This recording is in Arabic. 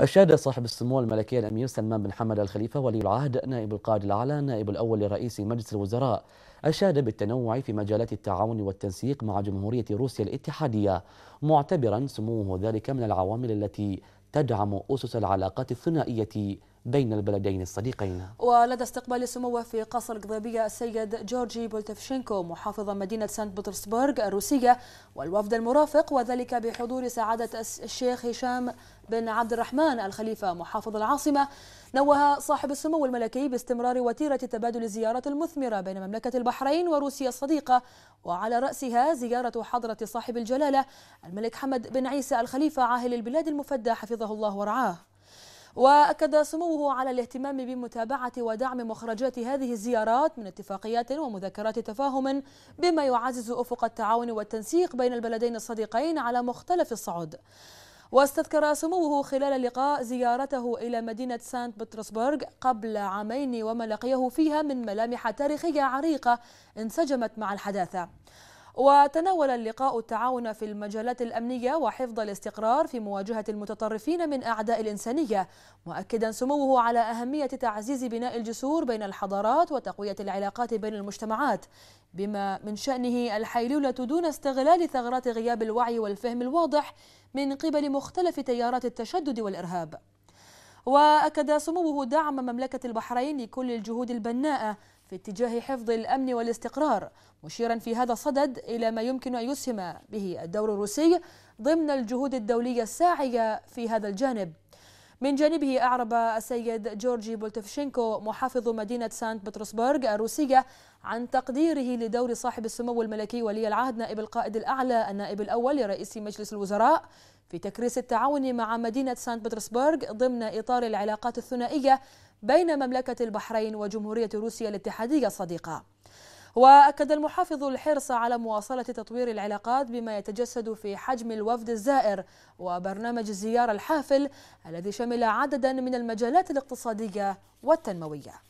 أشاد صاحب السمو الملكي الأمير سلمان بن حمد الخليفة ولي العهد نائب القائد الأعلى نائب الأول لرئيس مجلس الوزراء أشاد بالتنوع في مجالات التعاون والتنسيق مع جمهورية روسيا الاتحادية معتبرا سموه ذلك من العوامل التي تدعم أسس العلاقات الثنائية بين البلدين الصديقين ولدى استقبال سموه في قصر قضيبية السيد جورجي بولتفشينكو محافظ مدينة سانت بطرسبرغ الروسية والوفد المرافق وذلك بحضور سعادة الشيخ هشام بن عبد الرحمن الخليفة محافظ العاصمة نوه صاحب السمو الملكي باستمرار وتيرة تبادل الزيارات المثمرة بين مملكة البحرين وروسيا الصديقة وعلى رأسها زيارة حضرة صاحب الجلالة الملك حمد بن عيسى الخليفة عاهل البلاد المفدى حفظه الله ورعاه وأكد سموه على الاهتمام بمتابعة ودعم مخرجات هذه الزيارات من اتفاقيات ومذكرات تفاهم بما يعزز أفق التعاون والتنسيق بين البلدين الصديقين على مختلف الصعود واستذكر سموه خلال اللقاء زيارته إلى مدينة سانت بطرسبرغ قبل عامين وما لقيه فيها من ملامح تاريخية عريقة انسجمت مع الحداثة وتناول اللقاء التعاون في المجالات الأمنية وحفظ الاستقرار في مواجهة المتطرفين من أعداء الإنسانية مؤكدا سموه على أهمية تعزيز بناء الجسور بين الحضارات وتقوية العلاقات بين المجتمعات بما من شأنه الحيلولة دون استغلال ثغرات غياب الوعي والفهم الواضح من قبل مختلف تيارات التشدد والإرهاب وأكد سموه دعم مملكة البحرين لكل الجهود البناءة في اتجاه حفظ الأمن والاستقرار مشيرا في هذا الصدد إلى ما يمكن أن يسهم به الدور الروسي ضمن الجهود الدولية الساعية في هذا الجانب من جانبه أعرب السيد جورجي بولتفشينكو محافظ مدينة سانت بطرسبرغ الروسية عن تقديره لدور صاحب السمو الملكي ولي العهد نائب القائد الأعلى النائب الأول لرئيس مجلس الوزراء في تكريس التعاون مع مدينة سانت بطرسبرغ ضمن إطار العلاقات الثنائية بين مملكة البحرين وجمهورية روسيا الاتحادية الصديقة وأكد المحافظ الحرص على مواصلة تطوير العلاقات بما يتجسد في حجم الوفد الزائر وبرنامج الزيارة الحافل الذي شمل عددا من المجالات الاقتصادية والتنموية